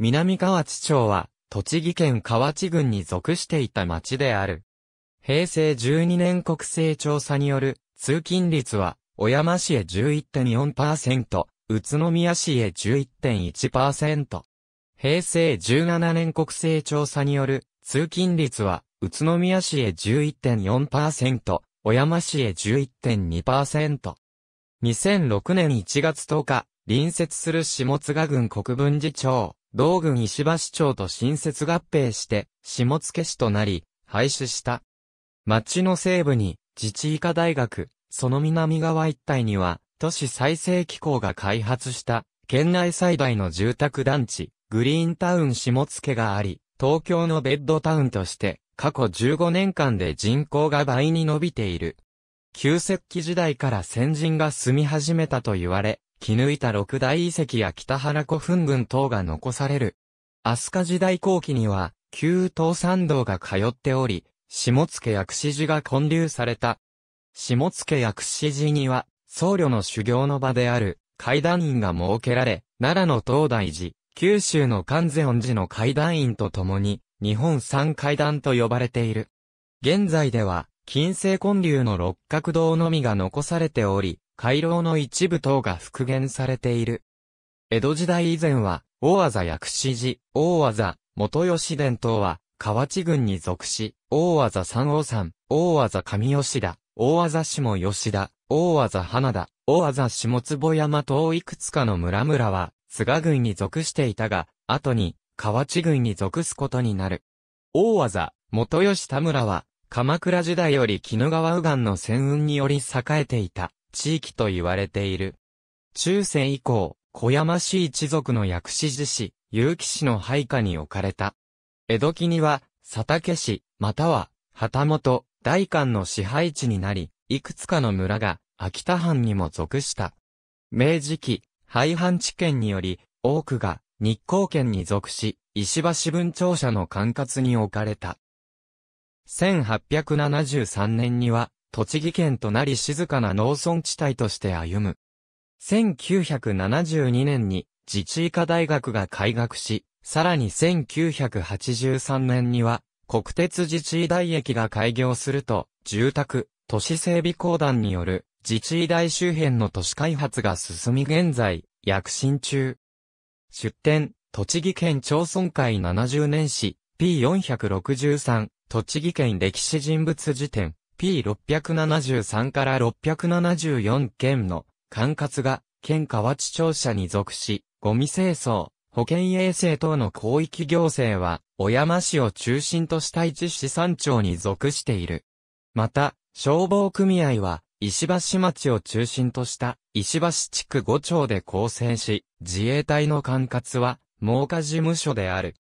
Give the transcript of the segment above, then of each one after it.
南河内町は、栃木県河内郡に属していた町である。平成12年国勢調査による、通勤率は、小山市へ11.4%、宇都宮市へ11.1%。平成17年国勢調査による、通勤率は、宇都宮市へ11.4%、小山市へ11.2%。2006年1月10日、隣接する下津賀郡国分寺町。道郡石橋町と新設合併して、下野市となり、廃止した。町の西部に、自治医科大学、その南側一帯には、都市再生機構が開発した、県内最大の住宅団地、グリーンタウン下野があり、東京のベッドタウンとして、過去15年間で人口が倍に伸びている。旧石器時代から先人が住み始めたと言われ、気抜いた六大遺跡や北原古墳群等が残される。飛鳥時代後期には、旧東山道が通っており、下野薬師寺が建立された。下野薬師寺には、僧侶の修行の場である、階段院が設けられ、奈良の東大寺、九州の関世音寺の階段院とともに、日本三階段と呼ばれている。現在では、近世建立の六角堂のみが残されており、回廊の一部等が復元されている。江戸時代以前は、大技薬師寺、大技、元吉伝等は、河内郡に属し、大技三王山、大技上吉田、大技下吉田、大技花田、大技下坪山等いくつかの村々は、菅郡に属していたが、後に、河内郡に属すことになる。大技、元吉田村は、鎌倉時代より鬼怒川右岸の戦運により栄えていた。地域と言われている。中世以降、小山市一族の薬師寺市、結城市の配下に置かれた。江戸期には、佐竹氏、または、旗本、大官の支配地になり、いくつかの村が、秋田藩にも属した。明治期、廃藩置県により、多くが、日光県に属し、石橋文庁舎の管轄に置かれた。1873年には、栃木県となり静かな農村地帯として歩む。1972年に自治医科大学が開学し、さらに1983年には国鉄自治医大駅が開業すると、住宅、都市整備公団による自治医大周辺の都市開発が進み現在、躍進中。出展、栃木県町村会70年史、P463、栃木県歴史人物辞典、P673 から674件の管轄が県河内庁舎に属し、ゴミ清掃、保健衛生等の広域行政は、小山市を中心とした一市三町に属している。また、消防組合は、石橋町を中心とした石橋地区5町で構成し、自衛隊の管轄は、猛火事務所である。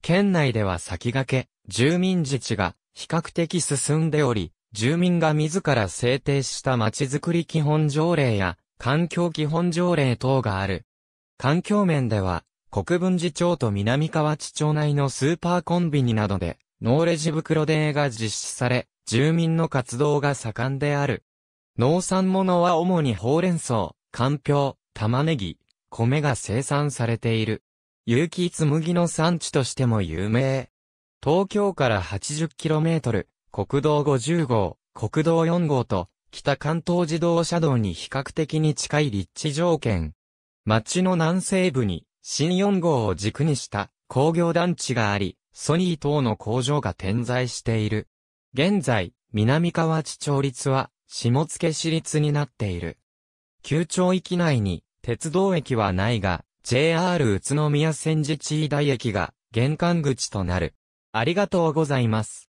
県内では先駆け、住民自治が比較的進んでおり、住民が自ら制定したまちづくり基本条例や環境基本条例等がある。環境面では、国分寺町と南河内町内のスーパーコンビニなどで、ノーレジ袋デーが実施され、住民の活動が盛んである。農産物は主にほうれん草、かんぴょう、玉ねぎ、米が生産されている。有機紬の産地としても有名。東京から 80km、国道50号、国道4号と、北関東自動車道に比較的に近い立地条件。町の南西部に、新4号を軸にした工業団地があり、ソニー等の工場が点在している。現在、南河内町立は、下野市立になっている。旧町域内に、鉄道駅はないが、JR 宇都宮線自治医大駅が、玄関口となる。ありがとうございます。